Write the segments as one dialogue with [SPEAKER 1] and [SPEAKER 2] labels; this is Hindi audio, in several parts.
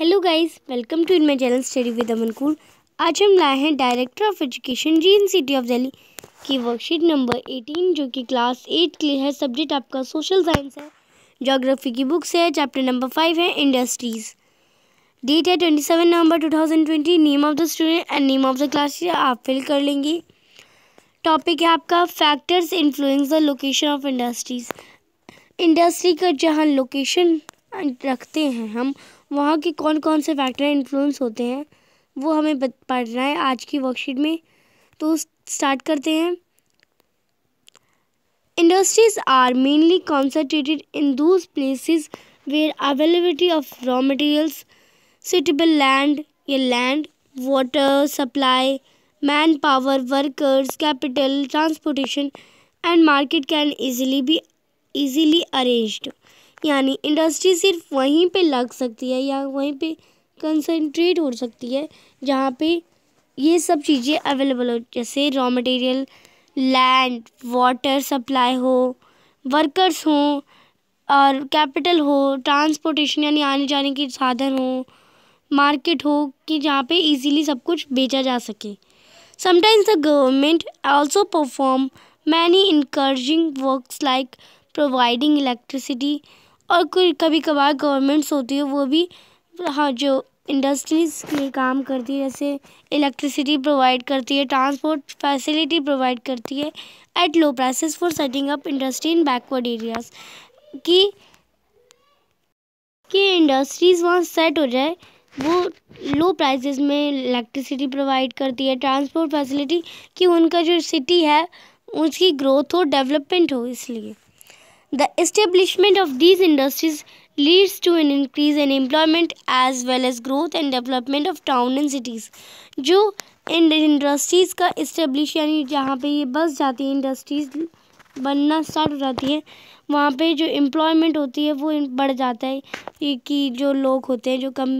[SPEAKER 1] Hello guys welcome to in my channel study with Aman cool आज हम लाए हैं director of education ji in city of Delhi की वर्कशीट नंबर एटीन जो कि क्लास एट के लिए है सब्जेक्ट आपका सोशल साइंस है जोग्राफी की बुक्स है चैप्टर नंबर फाइव है इंडस्ट्रीज़ डेट है twenty seven November two thousand twenty name of the student and name of the class आप फिल कर लेंगे टॉपिक है आपका factors influence the location of industries industry का जहाँ लोकेशन रखते हैं हम वहाँ के कौन कौन से फैक्टर इन्फ्लुएंस होते हैं वो हमें पढ़ना है आज की वर्कशीट में तो स्टार्ट करते हैं industries are mainly concentrated in those places where availability of raw materials suitable land ये land water supply man power workers capital transportation and market can easily be easily arranged यानी इंडस्ट्री सिर्फ वहीं पे लग सकती है या वहीं पे कंसंट्रेट हो सकती है जहाँ पे ये सब चीज़ें अवेलेबल हो जैसे raw material land water supply हो वर्कर्स हों और कैपिटल हो ट्रांसपोर्टेशन यानी आने जाने के साधन हो मार्केट हो कि जहाँ पे इजीली सब कुछ बेचा जा सके sometimes the government also perform many encouraging works like providing electricity और कोई कभी कभार गवर्नमेंट्स होती है वो भी हाँ जो इंडस्ट्रीज़ में काम करती है जैसे इलेक्ट्रिसिटी प्रोवाइड करती है ट्रांसपोर्ट फैसिलिटी प्रोवाइड करती है at low prices for setting up industry in backward areas कि कि इंडस्ट्रीज़ वहाँ सेट हो जाए वो लो प्राइसेस में इलेक्ट्रिसिटी प्रोवाइड करती है ट्रांसपोर्ट फैसिलिटी कि उनका जो सिटी है उसकी ग्रोथ हो डेवलपमेंट हो इसलिए The establishment of these industries leads to an increase in employment as well as growth and development of town and cities. जो इन industries ka establish yani jahan pe ye bas jati hai industries banna start ho jati hai wahan pe jo employment hoti hai wo बढ़ jata hai ये कि जो लोग होते हैं जो कम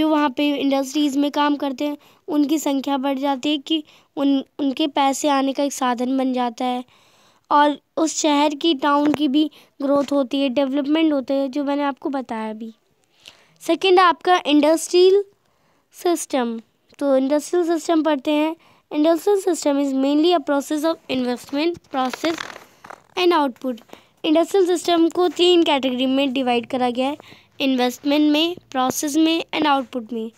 [SPEAKER 1] जो वहाँ पे इंडस्ट्रीज़ में काम करते हैं उनकी संख्या बढ़ जाती है कि उन उनके पैसे आने का एक साधन बन जाता है और उस शहर की टाउन की भी ग्रोथ होती है डेवलपमेंट होते हैं जो मैंने आपको बताया अभी सेकंड आपका इंडस्ट्रियल सिस्टम तो इंडस्ट्रियल सिस्टम पढ़ते हैं industrial system is mainly a process of investment process and output industrial system को तीन कैटेगरी में डिवाइड करा गया है इन्वेस्टमेंट में प्रोसेस में एंड आउटपुट में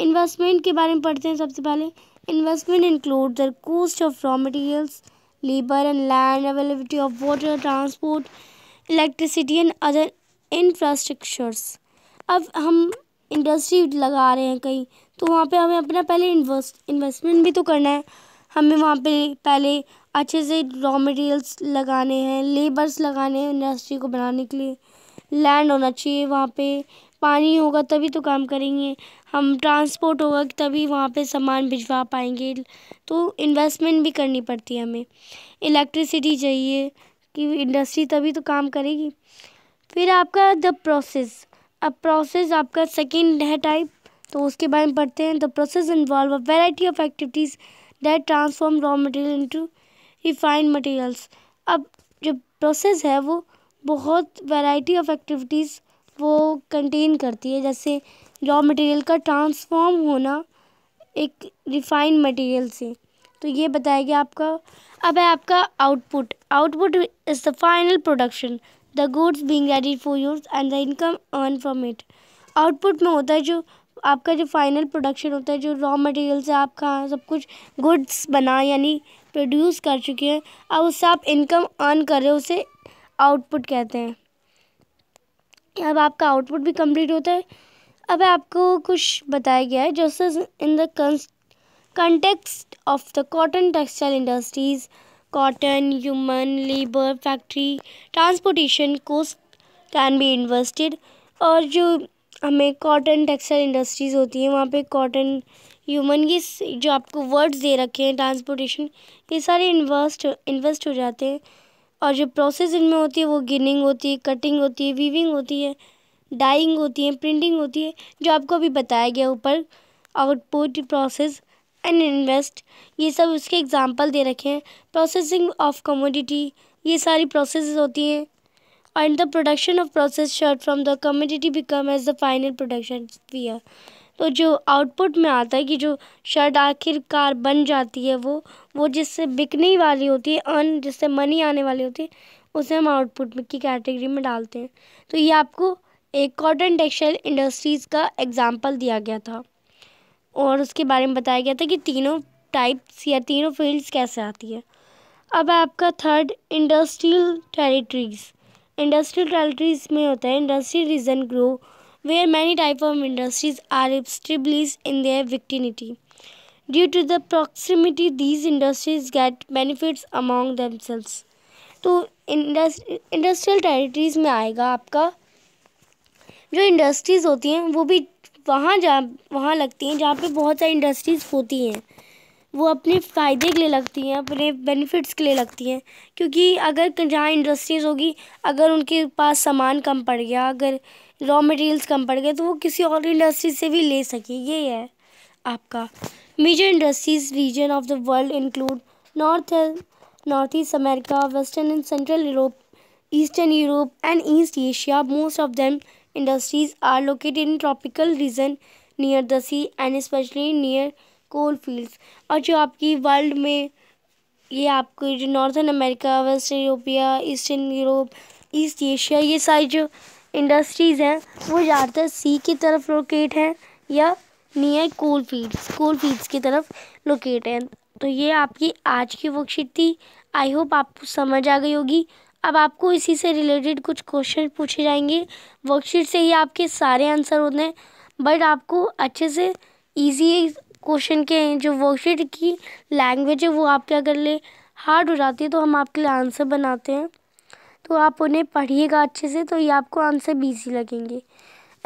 [SPEAKER 1] इन्वेस्टमेंट के बारे में पढ़ते हैं सबसे पहले investment include the cost of raw materials labor and land, availability of water, transport, electricity and other infrastructures अब हम इंडस्ट्री लगा रहे हैं कहीं तो वहाँ पे हमें अपना पहले इन्वेस्ट इन्वेस्टमेंट भी तो करना है हमें वहाँ पे पहले अच्छे से रॉ मटेरियल्स लगाने हैं लेबर्स लगाने हैं इंडस्ट्री को बनाने के लिए लैंड होना चाहिए वहाँ पे पानी होगा तभी तो काम करेंगे हम ट्रांसपोर्ट होगा तभी वहाँ पे सामान भिजवा पाएंगे तो इन्वेस्टमेंट भी करनी पड़ती है हमें इलेक्ट्रिसिटी चाहिए कि इंडस्ट्री तभी तो काम करेगी फिर आपका द प्रोसेस अब प्रोसेस आपका सेकेंड है टाइप तो उसके बारे में पढ़ते हैं the process involve a variety of activities that transform raw material into refined materials अब जो प्रोसेस है वो बहुत वैरायटी ऑफ एक्टिविटीज़ वो कंटेन करती है जैसे रॉ मटेरियल का ट्रांसफॉर्म होना एक रिफाइन मटेरियल से तो ये बताया गया आपका अब है आपका output output is the final production the goods being ready for use and the income earn from it output में होता है जो आपका जो फाइनल प्रोडक्शन होता है जो रॉ मटेरियल से आप कहाँ सब कुछ गुड्स बना यानी प्रोड्यूस कर चुके हैं अब उससे आप इनकम अर्न कर रहे हो उसे आउटपुट कहते हैं अब आपका आउटपुट भी कंप्लीट होता है अब आपको कुछ बताया गया है jerseys in the context of the cotton textile industries cotton human labour factory transportation cost can be invested और जो हमें कॉटन टेक्सटाइल इंडस्ट्रीज़ होती हैं वहाँ पे कॉटन ह्यूमन की जो आपको वर्ड्स दे रखे हैं ट्रांसपोर्टेशन ये सारे इन्वेस्ट इन्वेस्ट हो जाते हैं और जो प्रोसेस इनमें होती है वो गिनिंग होती है कटिंग होती है वीविंग होती है डाइंग होती है प्रिंटिंग होती है जो आपको अभी बताया गया ऊपर आउटपुट प्रोसेस एंड इन्वेस्ट ये सब उसके एग्जाम्पल दे रखे हैं प्रोसेसिंग ऑफ कमोडिटी ये सारी प्रोसेस होती हैं and the production of process shirt from the commodity become as the final production we are तो जो आउटपुट में आता है कि जो शर्ट आखिरकार बन जाती है वो वो जिससे बिकने वाली होती है अर्न जिससे मनी आने वाली होती है उसे हम आउटपुट की कैटेगरी में डालते हैं तो ये आपको एक कॉटन टेक्सटाइल इंडस्ट्रीज़ का एग्ज़ाम्पल दिया गया था और उसके बारे में बताया गया था कि तीनों टाइप्स या तीनों फील्ड्स कैसे आती है अब आपका third industrial territories industrial territories में होता है industrial region grow where many type of industries are established in their vicinity. Due to the proximity, these industries get benefits among themselves. to industri industrial territories mein aayega aapka jo industries hoti hain wo bhi वहाँ जा वहाँ लगती हैं जहाँ पे बहुत सारी इंडस्ट्रीज़ होती हैं वो अपने फ़ायदे के लिए लगती हैं अपने बेनिफिट्स के लिए लगती हैं क्योंकि अगर जहाँ इंडस्ट्रीज़ होगी अगर उनके पास सामान कम पड़ गया अगर रॉ मटेरियल्स कम पड़ गए तो वो किसी और इंडस्ट्री से भी ले सके ये है आपका major industries region of the world include north north east America western and central Europe eastern Europe and east Asia most of them industries are located in tropical region near the sea and specially near coal fields और जो आपकी वर्ल्ड में ये आपको जो northern America west Europe eastern Europe east Asia ये सारी जो इंडस्ट्रीज़ हैं वो ज़्यादातर सी की तरफ लोकेट हैं या near coal fields coal fields की तरफ लोकेट हैं तो ये आपकी आज की वर्कशीट थी आई होप आपको समझ आ गई होगी अब आपको इसी से रिलेटेड कुछ क्वेश्चन पूछे जाएंगे वर्कशीट से ही आपके सारे आंसर होते हैं बट आपको अच्छे से ईजी क्वेश्चन के जो वर्कशीट की लैंग्वेज है वो आप क्या कर ले हार्ड हो जाती है तो हम आपके लिए आंसर बनाते हैं तो आप उन्हें पढ़िएगा अच्छे से तो ये आपको आंसर बीसी लगेंगे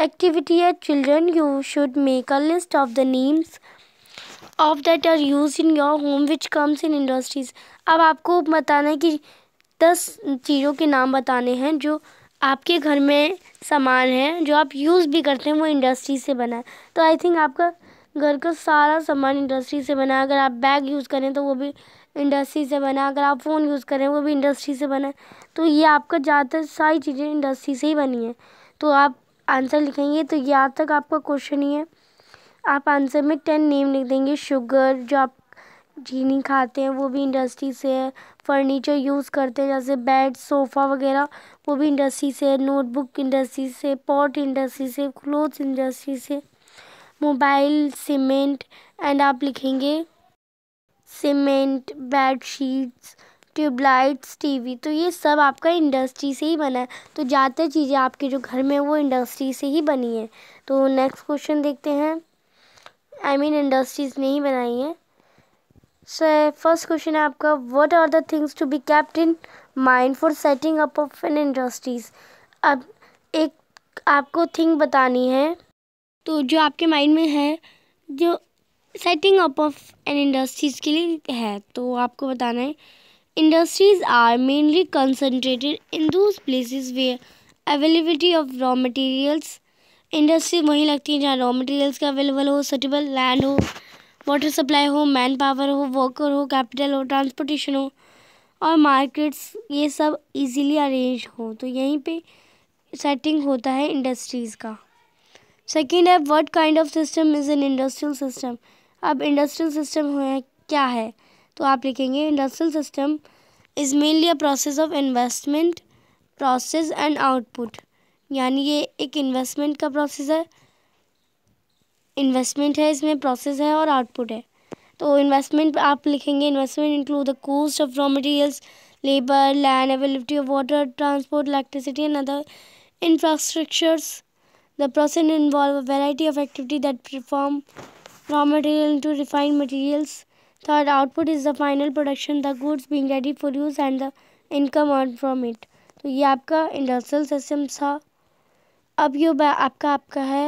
[SPEAKER 1] एक्टिविटी है children you should make a list of the names of that are use in your home which comes in industries अब आपको बताना है कि दस चीज़ों के नाम बताने हैं जो आपके घर में सामान है जो आप यूज़ भी करते हैं वो इंडस्ट्री से बना है तो आई थिंक आपका घर का सारा सामान इंडस्ट्री से बना अगर आप बैग यूज़ करें तो वो भी इंडस्ट्री से बना अगर आप फ़ोन यूज़ करें वो भी इंडस्ट्री से बना तो ये आपका ज़्यादातर सारी चीज़ें इंडस्ट्री से ही बनी है तो आप आंसर लिखेंगे तो यहाँ तक आपका क्वेश्चन ही है आप आंसर में टेन नेम लिख देंगे शुगर जो आप चीनी खाते हैं वो भी इंडस्ट्री से है फर्नीचर यूज़ करते हैं जैसे बेड सोफ़ा वगैरह वो भी इंडस्ट्री से है नोटबुक इंडस्ट्री से पॉट इंडस्ट्री से क्लोथ्स इंडस्ट्री से मोबाइल सीमेंट एंड आप लिखेंगे cement bed sheets tubelights TV तो ये सब आपका इंडस्ट्री से ही बना है तो ज़्यादातर चीज़ें आपके जो घर में वो इंडस्ट्री से ही बनी है तो नेक्स्ट क्वेश्चन देखते हैं आई मीन इंडस्ट्रीज़ ने ही बनाई है सो फर्स्ट क्वेश्चन है आपका what are the things to be kept in mind for setting up of an industries अब एक आपको थिंग बतानी है तो जो आपके माइंड में है जो setting up of an industries के लिए है तो आपको बताना है industries are mainly concentrated in those places where availability of raw materials industry वहीं लगती है जहाँ रॉ मटेरियल्स का अवेलेबल हो सटेबल लैंड हो वाटर सप्लाई हो मैन पावर हो वर्कर हो कैपिटल हो ट्रांसपोर्टेशन हो और मार्केट्स ये सब इजीली अरेंज हो तो यहीं पे सेटिंग होता है इंडस्ट्रीज़ का सेकेंड है what kind of system is an industrial system अब इंडस्ट्रियल सिस्टम है क्या है तो आप लिखेंगे industrial system is mainly a process of investment process and output यानी ये एक इन्वेस्टमेंट का प्रोसेस है इन्वेस्टमेंट है इसमें प्रोसेस है और आउटपुट है तो इन्वेस्टमेंट आप लिखेंगे investment include the cost of raw materials labour land availability of water transport electricity and other infrastructures The process involves a variety of activities that perform raw material into refined materials. Third, output is the final production, the goods being ready for use and the income earned from it. तो ये आपका इंडस्ट्रियल सिस्टम था अब ये आपका आपका है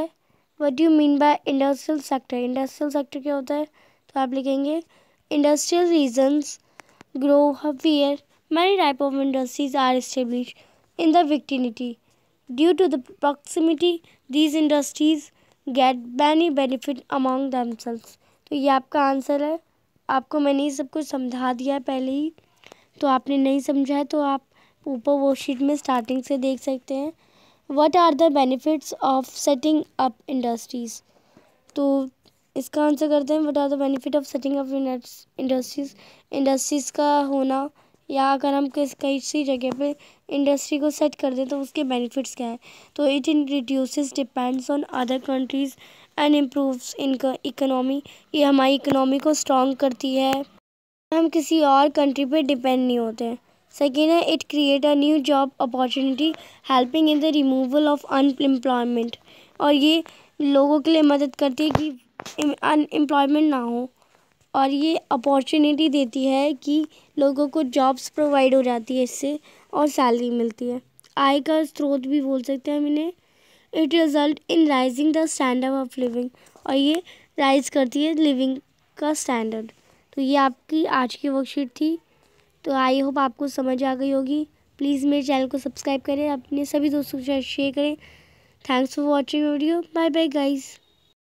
[SPEAKER 1] what you mean by industrial sector industrial sector क्या होता है तो आप लिखेंगे industrial regions grow where many type of industries are established in the vicinity Due to the proximity, these industries get many benefit among themselves. तो ये आपका आंसर है आपको मैंने ये सब कुछ समझा दिया है पहले ही तो आपने नहीं समझा है तो आप ऊपर वो शीट में स्टार्टिंग से देख सकते हैं what are the benefits of setting up industries तो इसका आंसर करते हैं what are the benefit of setting up industries industries का होना या अगर हम किस किसी जगह पे इंडस्ट्री को सेट कर दें तो उसके बेनिफिट्स क्या है तो it in reduces depends on other countries and improves इनका इकोनॉमी ये हमारी इकोनॉमी को स्ट्रॉन्ग करती है हम किसी और कंट्री पे डिपेंड नहीं होते हैं सेकेंड है it create a new job opportunity helping in the removal of unemployment और ये लोगों के लिए मदद करती है कि अनएम्प्लॉयमेंट ना हो और ये अपॉर्चुनिटी देती है कि लोगों को जॉब्स प्रोवाइड हो जाती है इससे और सैलरी मिलती है आय का स्रोत भी बोल सकते हैं हम इन्हें it result in rising the standard of living और ये राइज करती है लिविंग का स्टैंडर्ड तो ये आपकी आज की वर्कशीट थी तो आई होप आपको समझ आ गई होगी प्लीज़ मेरे चैनल को सब्सक्राइब करें अपने सभी दोस्तों के साथ शेयर करें thanks for watching video bye bye guys